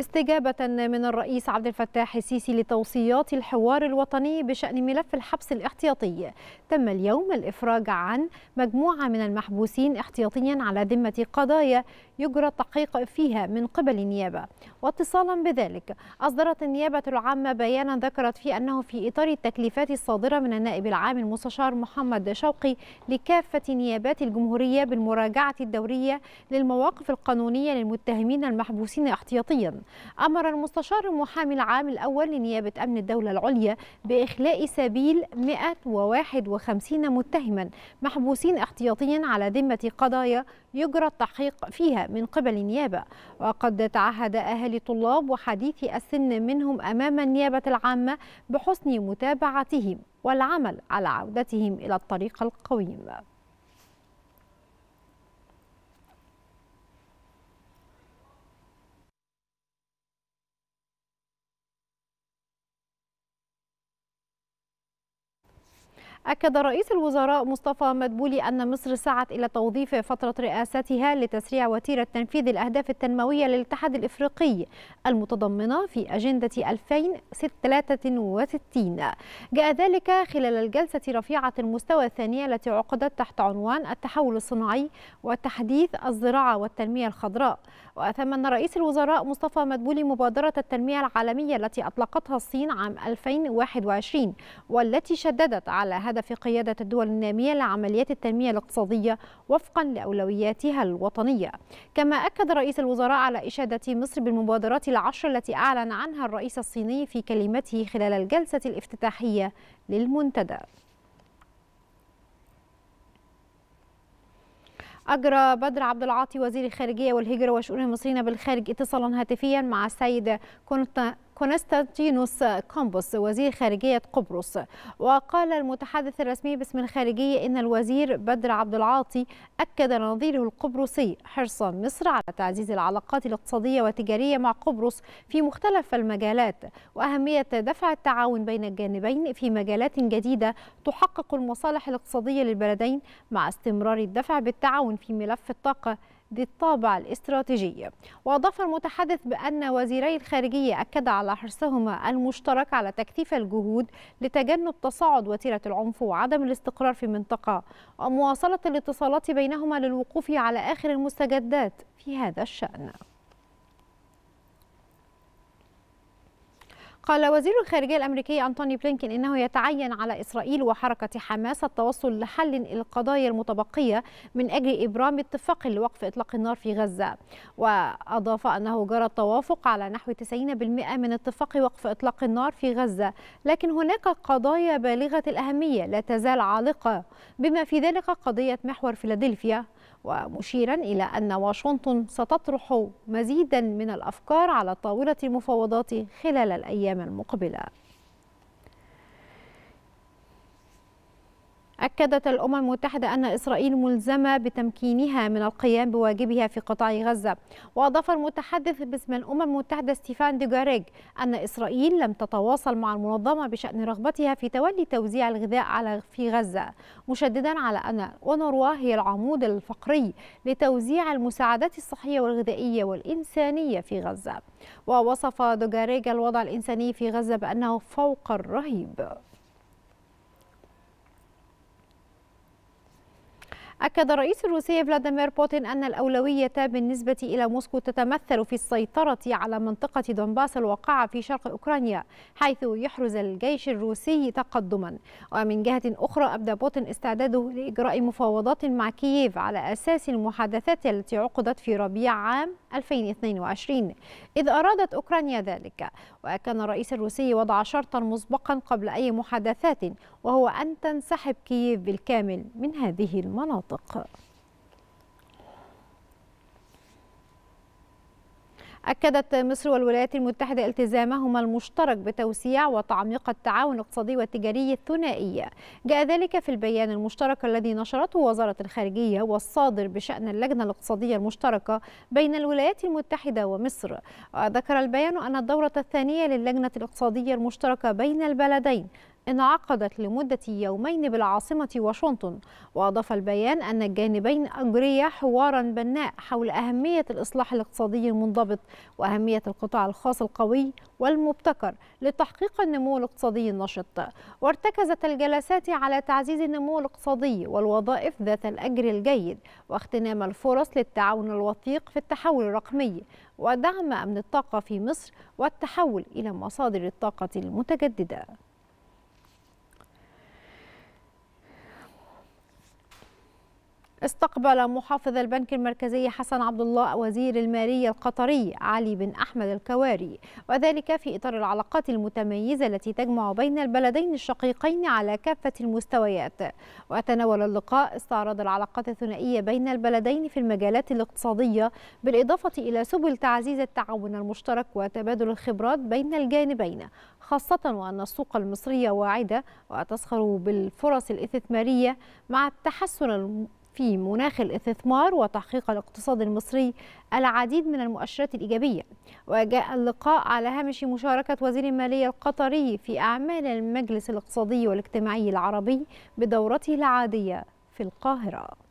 استجابة من الرئيس عبد الفتاح السيسي لتوصيات الحوار الوطني بشأن ملف الحبس الاحتياطي تم اليوم الإفراج عن مجموعة من المحبوسين احتياطيا على ذمة قضايا يجرى التحقيق فيها من قبل النيابة واتصالا بذلك أصدرت النيابة العامة بيانا ذكرت فيه أنه في إطار التكليفات الصادرة من النائب العام المستشار محمد شوقي لكافة نيابات الجمهورية بالمراجعة الدورية للمواقف القانونية للمتهمين المحبوسين احتياطيا أمر المستشار المحامي العام الأول لنيابة أمن الدولة العليا بإخلاء سبيل 151 متهما محبوسين احتياطيا على ذمة قضايا يجرى التحقيق فيها من قبل النيابة وقد تعهد أهالي طلاب وحديثي السن منهم أمام النيابة العامة بحسن متابعتهم والعمل على عودتهم إلى الطريق القويم أكد رئيس الوزراء مصطفى مدبولي أن مصر سعت إلى توظيف فترة رئاستها لتسريع وتيرة تنفيذ الأهداف التنموية للاتحاد الإفريقي المتضمنة في أجندة 2063 جاء ذلك خلال الجلسة رفيعة المستوى الثانية التي عقدت تحت عنوان التحول الصناعي والتحديث الزراعة والتنمية الخضراء وأثمن رئيس الوزراء مصطفى مدبولي مبادرة التنمية العالمية التي أطلقتها الصين عام 2021 والتي شددت على بهدف قيادة الدول النامية لعمليات التنمية الاقتصادية وفقا لأولوياتها الوطنية كما أكد رئيس الوزراء على إشادة مصر بالمبادرات العشر التي أعلن عنها الرئيس الصيني في كلمته خلال الجلسة الافتتاحية للمنتدى أجرى بدر عبد العاطي وزير الخارجية والهجرة وشؤون المصريين بالخارج اتصالا هاتفيا مع السيد كونتا كونستانتينوس كومبوس وزير خارجية قبرص وقال المتحدث الرسمي باسم الخارجية إن الوزير بدر عبد العاطي أكد نظيره القبرصي حرص مصر على تعزيز العلاقات الاقتصادية والتجارية مع قبرص في مختلف المجالات وأهمية دفع التعاون بين الجانبين في مجالات جديدة تحقق المصالح الاقتصادية للبلدين مع استمرار الدفع بالتعاون في ملف الطاقة ذي الطابع الاستراتيجي وأضاف المتحدث بأن وزيري الخارجية أكد على حرصهما المشترك على تكثيف الجهود لتجنب تصاعد وتيرة العنف وعدم الاستقرار في المنطقة ومواصلة الاتصالات بينهما للوقوف على آخر المستجدات في هذا الشأن قال وزير الخارجية الأمريكي أنتوني بلينكين إنه يتعين على إسرائيل وحركة حماس التوصل لحل القضايا المتبقية من أجل إبرام اتفاق لوقف إطلاق النار في غزة وأضاف أنه جرى التوافق على نحو 90% من اتفاق وقف إطلاق النار في غزة لكن هناك قضايا بالغة الأهمية لا تزال عالقة بما في ذلك قضية محور فيلادلفيا ومشيرا إلى أن واشنطن ستطرح مزيدا من الأفكار على طاولة المفاوضات خلال الأيام المقبلة أكدت الأمم المتحدة أن إسرائيل ملزمة بتمكينها من القيام بواجبها في قطاع غزة وأضاف المتحدث باسم الأمم المتحدة ستيفان دوجاريج أن إسرائيل لم تتواصل مع المنظمة بشأن رغبتها في تولي توزيع الغذاء على في غزة مشددا على أن أونروا هي العمود الفقري لتوزيع المساعدات الصحية والغذائية والإنسانية في غزة ووصف دوجاريج الوضع الإنساني في غزة بأنه فوق الرهيب أكد الرئيس الروسي فلاديمير بوتين أن الأولوية بالنسبة إلى موسكو تتمثل في السيطرة على منطقة دونباس الواقعة في شرق أوكرانيا حيث يحرز الجيش الروسي تقدما ومن جهة أخرى أبدى بوتين استعداده لإجراء مفاوضات مع كييف على أساس المحادثات التي عقدت في ربيع عام 2022 إذ أرادت أوكرانيا ذلك وكان الرئيس الروسي وضع شرطا مسبقا قبل أي محادثات وهو أن تنسحب كييف بالكامل من هذه المناطق المنطق أكدت مصر والولايات المتحدة التزامهما المشترك بتوسيع وتعميق التعاون الاقتصادي والتجاري الثنائي جاء ذلك في البيان المشترك الذي نشرته وزارة الخارجية والصادر بشأن اللجنة الاقتصادية المشتركة بين الولايات المتحدة ومصر وذكر البيان أن الدورة الثانية للجنة الاقتصادية المشتركة بين البلدين انعقدت لمدة يومين بالعاصمة واشنطن وأضاف البيان أن الجانبين أجريا حوارا بناء حول أهمية الإصلاح الاقتصادي المنضبط وأهمية القطاع الخاص القوي والمبتكر لتحقيق النمو الاقتصادي النشط وارتكزت الجلسات على تعزيز النمو الاقتصادي والوظائف ذات الأجر الجيد واغتنام الفرص للتعاون الوثيق في التحول الرقمي ودعم أمن الطاقة في مصر والتحول إلى مصادر الطاقة المتجددة استقبل محافظ البنك المركزي حسن عبد الله وزير المالية القطري علي بن أحمد الكواري وذلك في إطار العلاقات المتميزة التي تجمع بين البلدين الشقيقين على كافة المستويات وتناول اللقاء استعراض العلاقات الثنائية بين البلدين في المجالات الاقتصادية بالإضافة إلى سبل تعزيز التعاون المشترك وتبادل الخبرات بين الجانبين خاصة وأن السوق المصرية واعدة وتسخر بالفرص الاستثمارية مع التحسن في مناخ الاستثمار وتحقيق الاقتصاد المصري العديد من المؤشرات الإيجابية وجاء اللقاء على هامش مشاركة وزير المالية القطري في أعمال المجلس الاقتصادي والاجتماعي العربي بدورته العادية في القاهرة